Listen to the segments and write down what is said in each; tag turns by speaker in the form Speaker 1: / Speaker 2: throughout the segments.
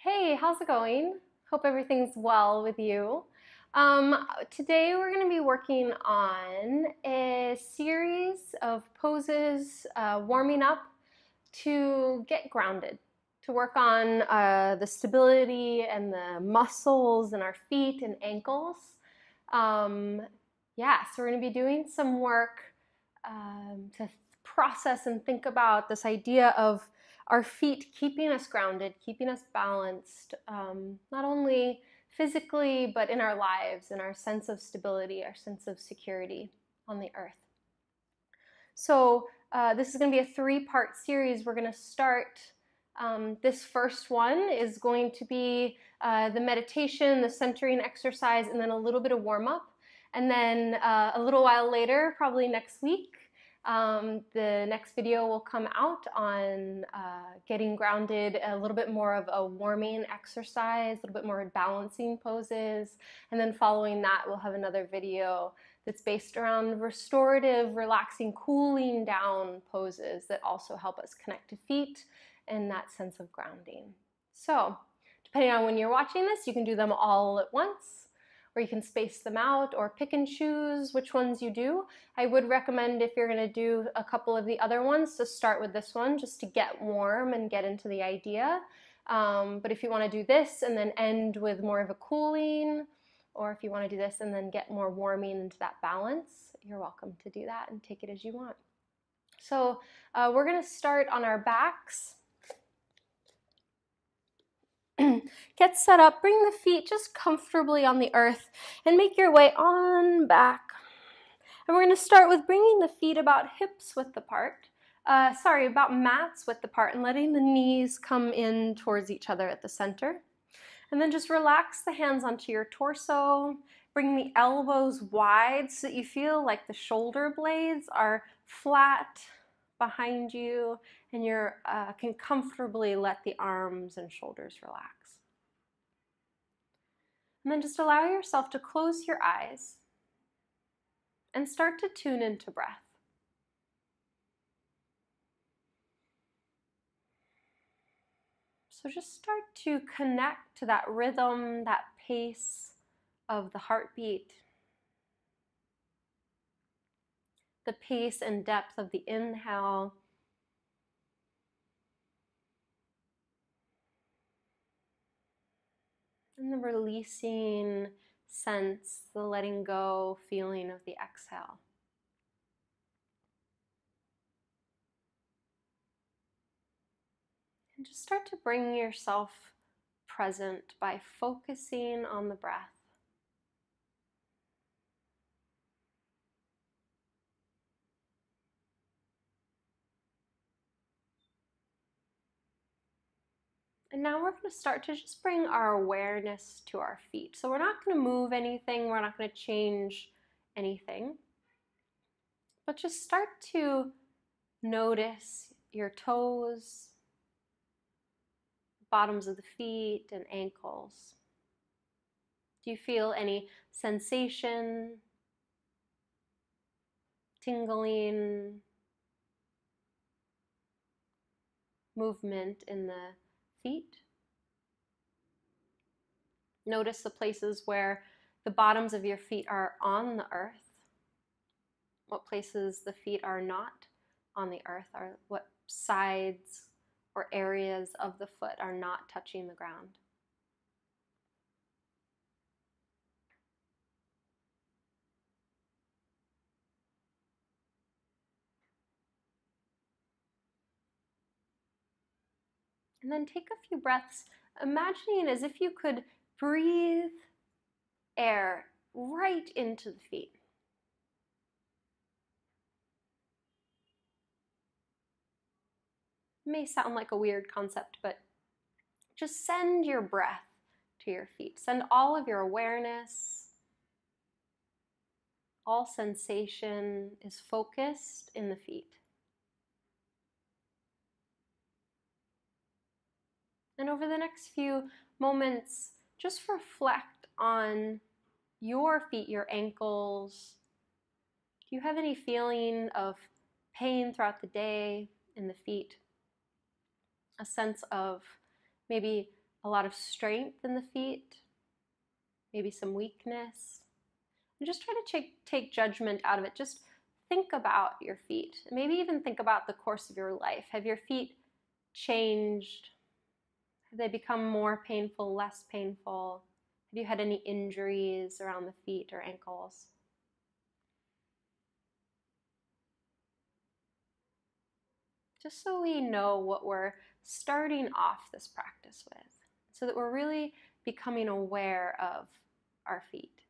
Speaker 1: Hey, how's it going? Hope everything's well with you. Um, today we're going to be working on a series of poses, uh, warming up to get grounded, to work on uh, the stability and the muscles in our feet and ankles. Um, yeah, so we're going to be doing some work um, to process and think about this idea of our feet keeping us grounded, keeping us balanced, um, not only physically, but in our lives and our sense of stability, our sense of security on the earth. So, uh, this is going to be a three part series. We're going to start. Um, this first one is going to be uh, the meditation, the centering exercise, and then a little bit of warm up. And then uh, a little while later, probably next week, um, the next video will come out on uh, getting grounded, a little bit more of a warming exercise, a little bit more balancing poses, and then following that we'll have another video that's based around restorative, relaxing, cooling down poses that also help us connect to feet and that sense of grounding. So, depending on when you're watching this, you can do them all at once or you can space them out or pick and choose which ones you do. I would recommend if you're gonna do a couple of the other ones to start with this one just to get warm and get into the idea. Um, but if you wanna do this and then end with more of a cooling, or if you wanna do this and then get more warming into that balance, you're welcome to do that and take it as you want. So uh, we're gonna start on our backs. Get set up, bring the feet just comfortably on the earth and make your way on back. And we're going to start with bringing the feet about hips width apart. Uh, sorry, about mats width apart and letting the knees come in towards each other at the center. And then just relax the hands onto your torso. Bring the elbows wide so that you feel like the shoulder blades are flat behind you and you uh, can comfortably let the arms and shoulders relax. And then just allow yourself to close your eyes and start to tune into breath. So just start to connect to that rhythm, that pace of the heartbeat, the pace and depth of the inhale and the releasing sense, the letting go feeling of the exhale. And just start to bring yourself present by focusing on the breath. And now we're gonna start to just bring our awareness to our feet. So we're not gonna move anything, we're not gonna change anything, but just start to notice your toes, bottoms of the feet and ankles. Do you feel any sensation, tingling, movement in the feet. Notice the places where the bottoms of your feet are on the earth. What places the feet are not on the earth are what sides or areas of the foot are not touching the ground. and then take a few breaths, imagining as if you could breathe air right into the feet. It may sound like a weird concept, but just send your breath to your feet. Send all of your awareness, all sensation is focused in the feet. And over the next few moments, just reflect on your feet, your ankles. Do you have any feeling of pain throughout the day in the feet? A sense of maybe a lot of strength in the feet, maybe some weakness. And just try to take, take judgment out of it. Just think about your feet. Maybe even think about the course of your life. Have your feet changed? Have they become more painful, less painful? Have you had any injuries around the feet or ankles? Just so we know what we're starting off this practice with, so that we're really becoming aware of our feet.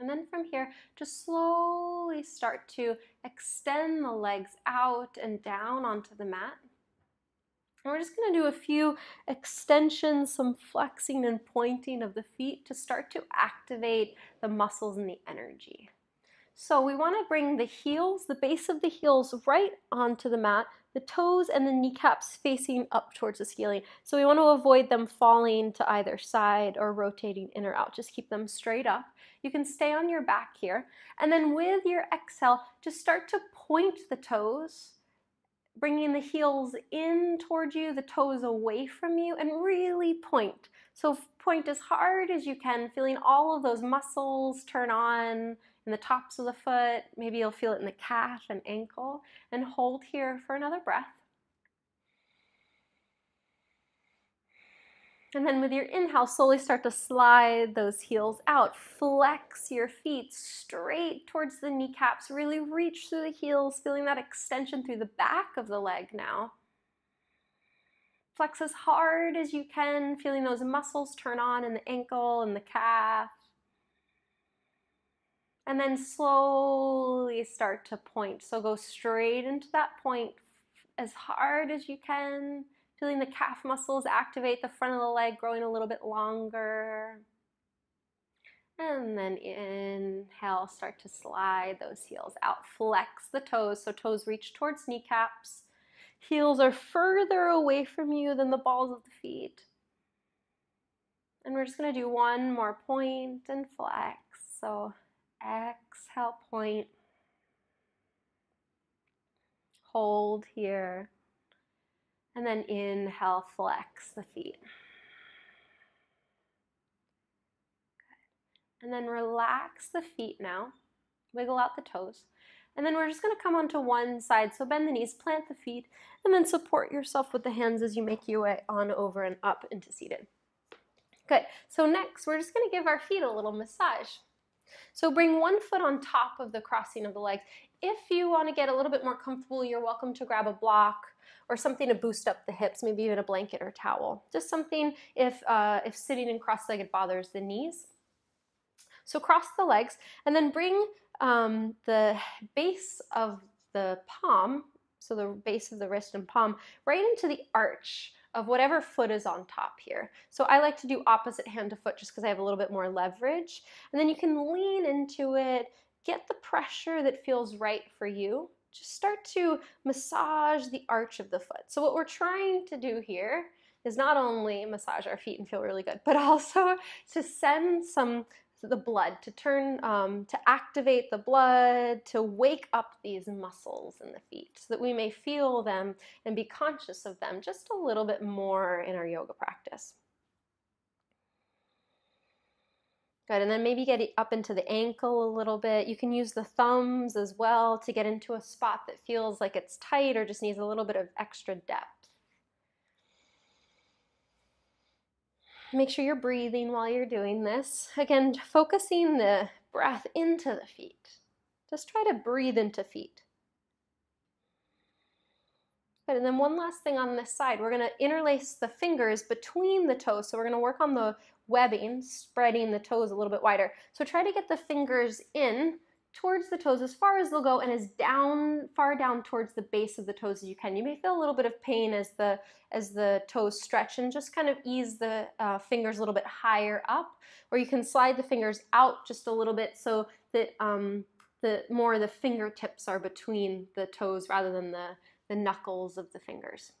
Speaker 1: And then from here, just slowly start to extend the legs out and down onto the mat. And we're just going to do a few extensions, some flexing and pointing of the feet to start to activate the muscles and the energy. So we want to bring the heels, the base of the heels right onto the mat the toes and the kneecaps facing up towards the ceiling. So we want to avoid them falling to either side or rotating in or out. Just keep them straight up. You can stay on your back here. And then with your exhale, just start to point the toes, bringing the heels in towards you, the toes away from you, and really point. So point as hard as you can, feeling all of those muscles turn on, in the tops of the foot. Maybe you'll feel it in the calf and ankle. And hold here for another breath. And then with your inhale, slowly start to slide those heels out. Flex your feet straight towards the kneecaps. Really reach through the heels, feeling that extension through the back of the leg now. Flex as hard as you can, feeling those muscles turn on in the ankle and the calf and then slowly start to point. So go straight into that point as hard as you can, feeling the calf muscles activate the front of the leg, growing a little bit longer. And then inhale, start to slide those heels out. Flex the toes, so toes reach towards kneecaps. Heels are further away from you than the balls of the feet. And we're just gonna do one more point and flex. So exhale point. Hold here. And then inhale, flex the feet. Good. And then relax the feet now. Wiggle out the toes. And then we're just going to come onto one side. So bend the knees, plant the feet, and then support yourself with the hands as you make your way on over and up into seated. Good. So next, we're just going to give our feet a little massage. So bring one foot on top of the crossing of the legs. If you want to get a little bit more comfortable, you're welcome to grab a block or something to boost up the hips, maybe even a blanket or towel. Just something if, uh, if sitting in cross-legged bothers the knees. So cross the legs and then bring um, the base of the palm, so the base of the wrist and palm, right into the arch of whatever foot is on top here. So I like to do opposite hand to foot just because I have a little bit more leverage. And then you can lean into it, get the pressure that feels right for you. Just start to massage the arch of the foot. So what we're trying to do here is not only massage our feet and feel really good, but also to send some the blood, to turn, um, to activate the blood, to wake up these muscles in the feet so that we may feel them and be conscious of them just a little bit more in our yoga practice. Good, and then maybe get up into the ankle a little bit. You can use the thumbs as well to get into a spot that feels like it's tight or just needs a little bit of extra depth. Make sure you're breathing while you're doing this. Again, focusing the breath into the feet. Just try to breathe into feet. Good, and then one last thing on this side. We're gonna interlace the fingers between the toes. So we're gonna work on the webbing, spreading the toes a little bit wider. So try to get the fingers in towards the toes as far as they'll go and as down far down towards the base of the toes as you can. You may feel a little bit of pain as the as the toes stretch and just kind of ease the uh, fingers a little bit higher up or you can slide the fingers out just a little bit so that um, the more the fingertips are between the toes rather than the, the knuckles of the fingers.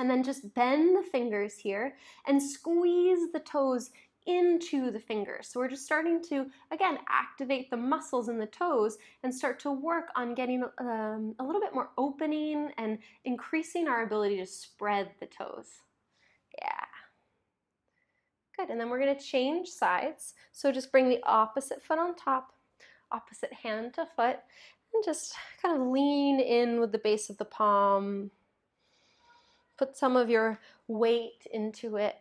Speaker 1: And then just bend the fingers here and squeeze the toes into the fingers. So we're just starting to, again, activate the muscles in the toes and start to work on getting um, a little bit more opening and increasing our ability to spread the toes. Yeah. Good, and then we're gonna change sides. So just bring the opposite foot on top, opposite hand to foot, and just kind of lean in with the base of the palm. Put some of your weight into it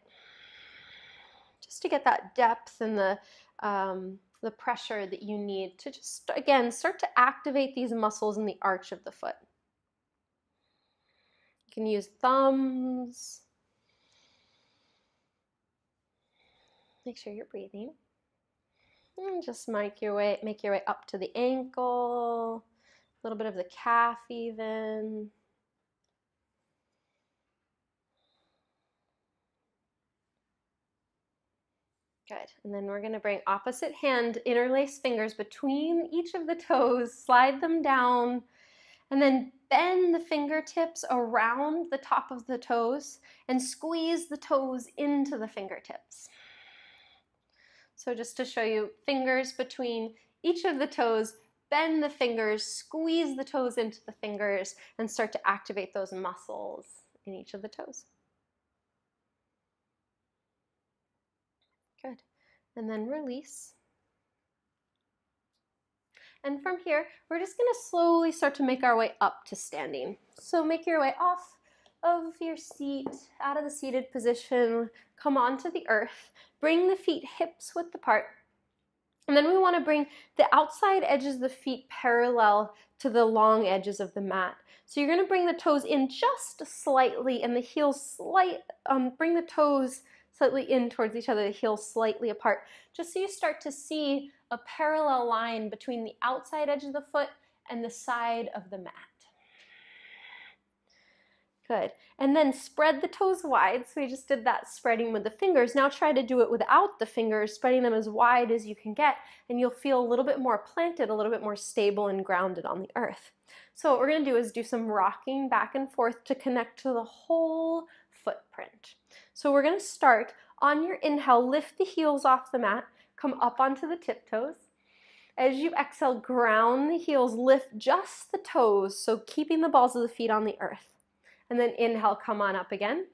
Speaker 1: just to get that depth and the um, the pressure that you need to just again start to activate these muscles in the arch of the foot. You can use thumbs. Make sure you're breathing. And just make your way make your way up to the ankle, a little bit of the calf even. Good. And then we're going to bring opposite hand, interlace fingers between each of the toes, slide them down, and then bend the fingertips around the top of the toes and squeeze the toes into the fingertips. So just to show you, fingers between each of the toes, bend the fingers, squeeze the toes into the fingers, and start to activate those muscles in each of the toes. and then release. And from here, we're just gonna slowly start to make our way up to standing. So make your way off of your seat, out of the seated position, come onto the earth, bring the feet hips width apart, and then we wanna bring the outside edges of the feet parallel to the long edges of the mat. So you're gonna bring the toes in just slightly and the heels slight, um, bring the toes slightly in towards each other, the heels slightly apart, just so you start to see a parallel line between the outside edge of the foot and the side of the mat. Good. And then spread the toes wide. So we just did that spreading with the fingers. Now try to do it without the fingers, spreading them as wide as you can get, and you'll feel a little bit more planted, a little bit more stable and grounded on the earth. So what we're going to do is do some rocking back and forth to connect to the whole footprint. So we're gonna start on your inhale, lift the heels off the mat, come up onto the tiptoes. As you exhale, ground the heels, lift just the toes, so keeping the balls of the feet on the earth. And then inhale, come on up again.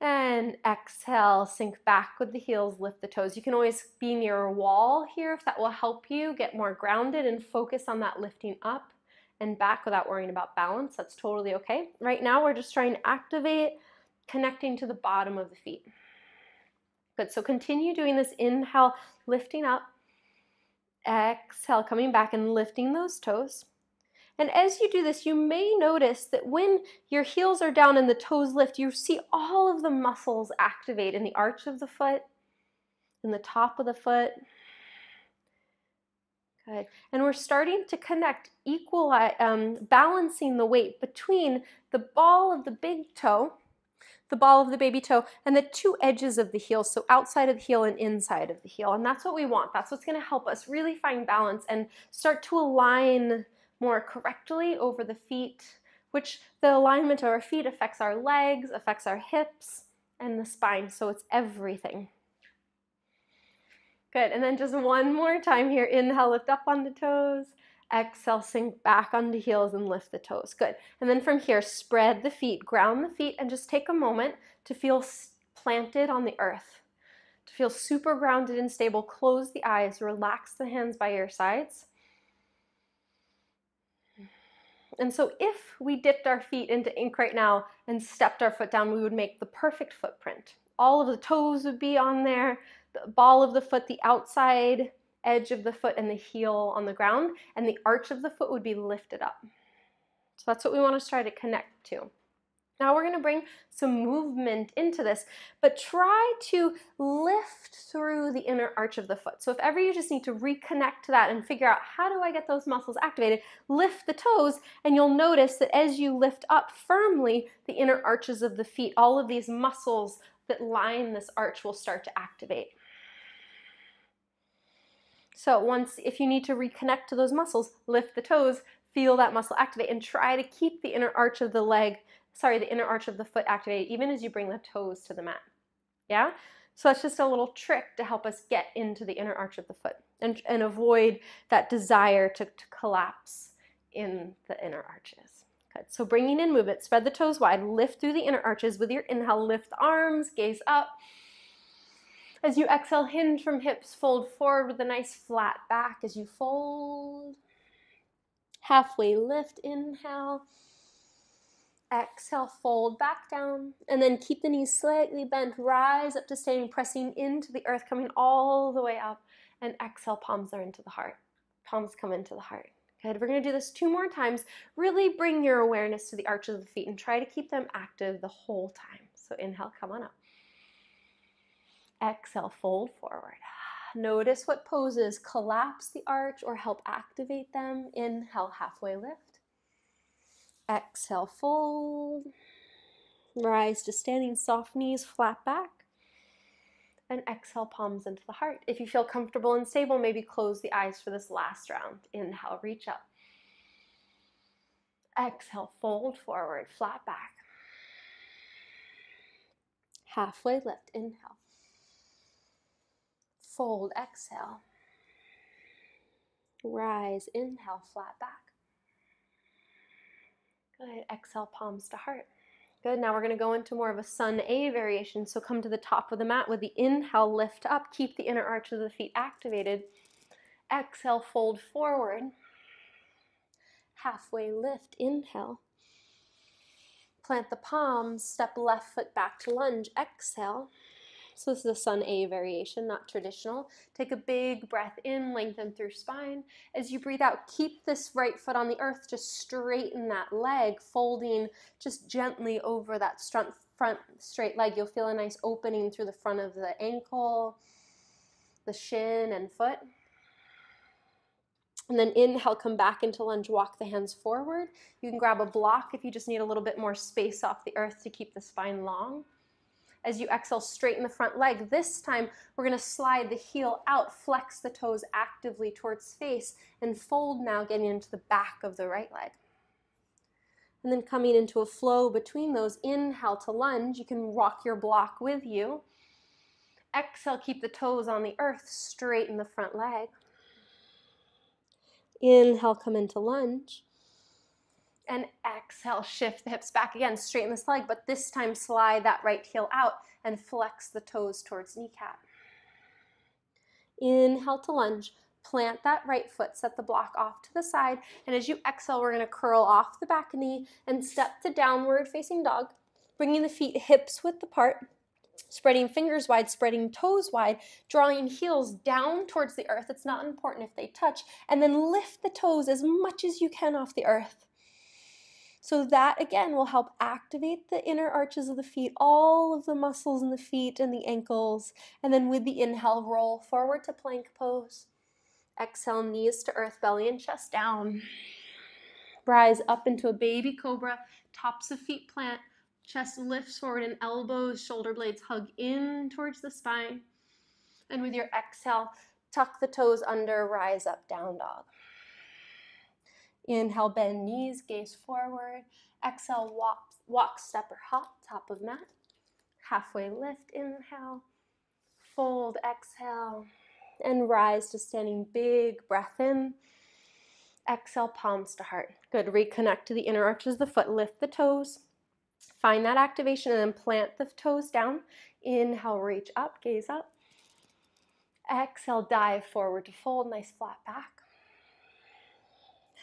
Speaker 1: And exhale, sink back with the heels, lift the toes. You can always be near a wall here if that will help you get more grounded and focus on that lifting up and back without worrying about balance. That's totally okay. Right now, we're just trying to activate connecting to the bottom of the feet. Good. So continue doing this inhale, lifting up, exhale, coming back and lifting those toes. And as you do this, you may notice that when your heels are down and the toes lift, you see all of the muscles activate in the arch of the foot, in the top of the foot, Good. And we're starting to connect equal, um, balancing the weight between the ball of the big toe, the ball of the baby toe, and the two edges of the heel, so outside of the heel and inside of the heel. And that's what we want. That's what's gonna help us really find balance and start to align more correctly over the feet, which the alignment of our feet affects our legs, affects our hips, and the spine, so it's everything. Good, and then just one more time here. Inhale, lift up on the toes. Exhale, sink back on the heels and lift the toes. Good. And then from here, spread the feet, ground the feet, and just take a moment to feel planted on the earth. To feel super grounded and stable, close the eyes, relax the hands by your sides. And so, if we dipped our feet into ink right now and stepped our foot down, we would make the perfect footprint. All of the toes would be on there, the ball of the foot, the outside edge of the foot and the heel on the ground, and the arch of the foot would be lifted up. So that's what we want to try to connect to. Now we're going to bring some movement into this, but try to lift through the inner arch of the foot. So if ever you just need to reconnect to that and figure out how do I get those muscles activated, lift the toes and you'll notice that as you lift up firmly, the inner arches of the feet, all of these muscles that line this arch will start to activate. So once, if you need to reconnect to those muscles, lift the toes, feel that muscle activate, and try to keep the inner arch of the leg, sorry, the inner arch of the foot activated, even as you bring the toes to the mat. Yeah? So that's just a little trick to help us get into the inner arch of the foot and, and avoid that desire to, to collapse in the inner arches. Good. So bringing in movement, spread the toes wide, lift through the inner arches with your inhale, lift arms, gaze up. As you exhale, hinge from hips, fold forward with a nice flat back as you fold. Halfway lift, inhale. Exhale, fold back down. And then keep the knees slightly bent. Rise up to standing, pressing into the earth, coming all the way up. And exhale, palms are into the heart. Palms come into the heart. Good. We're going to do this two more times. Really bring your awareness to the arches of the feet and try to keep them active the whole time. So inhale, come on up. Exhale, fold forward. Notice what poses collapse the arch or help activate them. Inhale, halfway lift. Exhale, fold. Rise to standing, soft knees, flat back. And exhale, palms into the heart. If you feel comfortable and stable, maybe close the eyes for this last round. Inhale, reach up. Exhale, fold forward, flat back. Halfway lift, inhale. Fold, exhale. Rise, inhale, flat back. Good. Exhale, palms to heart. Good. Now we're going to go into more of a sun A variation. So come to the top of the mat with the inhale, lift up, keep the inner arch of the feet activated. Exhale, fold forward. Halfway lift, inhale. Plant the palms, step left foot back to lunge, exhale. So this is a sun A variation, not traditional. Take a big breath in, lengthen through spine. As you breathe out, keep this right foot on the earth, just straighten that leg, folding just gently over that front straight leg. You'll feel a nice opening through the front of the ankle, the shin and foot. And then inhale, come back into lunge, walk the hands forward. You can grab a block if you just need a little bit more space off the earth to keep the spine long. As you exhale, straighten the front leg. This time, we're gonna slide the heel out, flex the toes actively towards face, and fold now, getting into the back of the right leg. And then coming into a flow between those, inhale to lunge. You can rock your block with you. Exhale, keep the toes on the earth, straighten the front leg. Inhale, come into lunge and exhale, shift the hips back again, straighten this leg, but this time slide that right heel out and flex the toes towards kneecap. Inhale to lunge, plant that right foot, set the block off to the side, and as you exhale, we're gonna curl off the back knee and step to downward facing dog, bringing the feet hips width apart, spreading fingers wide, spreading toes wide, drawing heels down towards the earth. It's not important if they touch, and then lift the toes as much as you can off the earth. So that again will help activate the inner arches of the feet, all of the muscles in the feet and the ankles. And then with the inhale, roll forward to plank pose. Exhale, knees to earth, belly and chest down. Rise up into a baby cobra, tops of feet plant, chest lifts forward and elbows, shoulder blades hug in towards the spine. And with your exhale, tuck the toes under, rise up, down dog. Inhale, bend knees, gaze forward. Exhale, walk, walk, step, or hop, top of mat. Halfway lift, inhale. Fold, exhale. And rise to standing big breath in. Exhale, palms to heart. Good. Reconnect to the inner arches of the foot. Lift the toes. Find that activation and then plant the toes down. Inhale, reach up, gaze up. Exhale, dive forward to fold. Nice flat back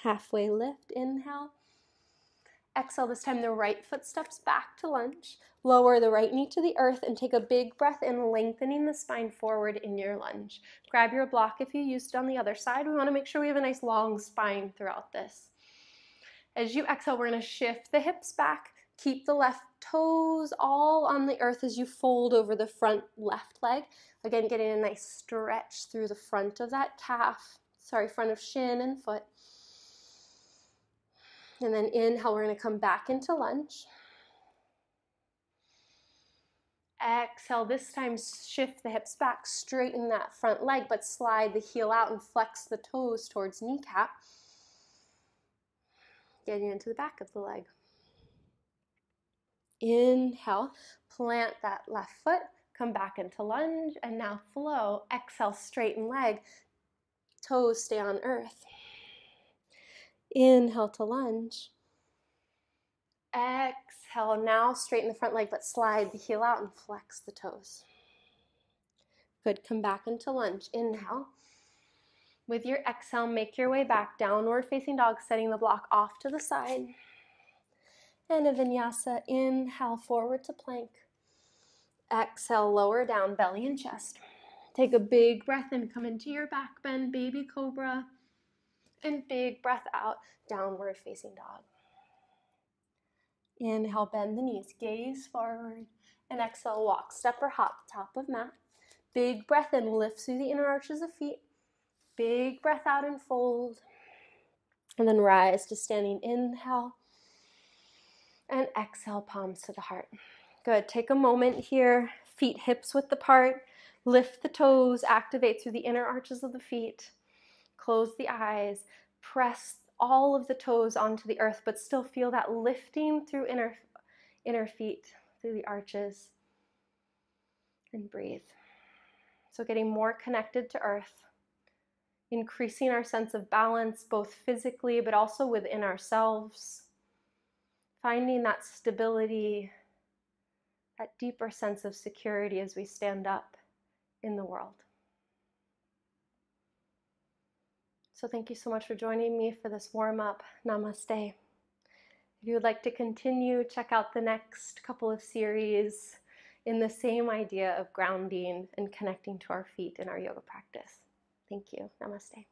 Speaker 1: halfway lift, inhale. Exhale, this time the right foot steps back to lunge. Lower the right knee to the earth and take a big breath in, lengthening the spine forward in your lunge. Grab your block if you used it on the other side. We want to make sure we have a nice long spine throughout this. As you exhale, we're going to shift the hips back. Keep the left toes all on the earth as you fold over the front left leg. Again, getting a nice stretch through the front of that calf, sorry, front of shin and foot. And then inhale, we're going to come back into lunge. Exhale, this time shift the hips back, straighten that front leg, but slide the heel out and flex the toes towards kneecap. Getting into the back of the leg. Inhale, plant that left foot, come back into lunge, and now flow. Exhale, straighten leg, toes stay on earth. Inhale to lunge. Exhale, now straighten the front leg, but slide the heel out and flex the toes. Good, come back into lunge. Inhale. With your exhale, make your way back, downward facing dog, setting the block off to the side. And a vinyasa, inhale forward to plank. Exhale, lower down, belly and chest. Take a big breath and come into your back bend, baby cobra. And big breath out, downward facing dog. Inhale, bend the knees, gaze forward, and exhale, walk, step or hop, top of mat. Big breath in, lift through the inner arches of feet. Big breath out and fold. And then rise to standing inhale. And exhale, palms to the heart. Good. Take a moment here, feet hips width apart. Lift the toes, activate through the inner arches of the feet. Close the eyes, press all of the toes onto the earth, but still feel that lifting through inner, inner feet, through the arches, and breathe. So, getting more connected to earth, increasing our sense of balance, both physically but also within ourselves, finding that stability, that deeper sense of security as we stand up in the world. So thank you so much for joining me for this warm up. Namaste. If you would like to continue, check out the next couple of series in the same idea of grounding and connecting to our feet in our yoga practice. Thank you. Namaste.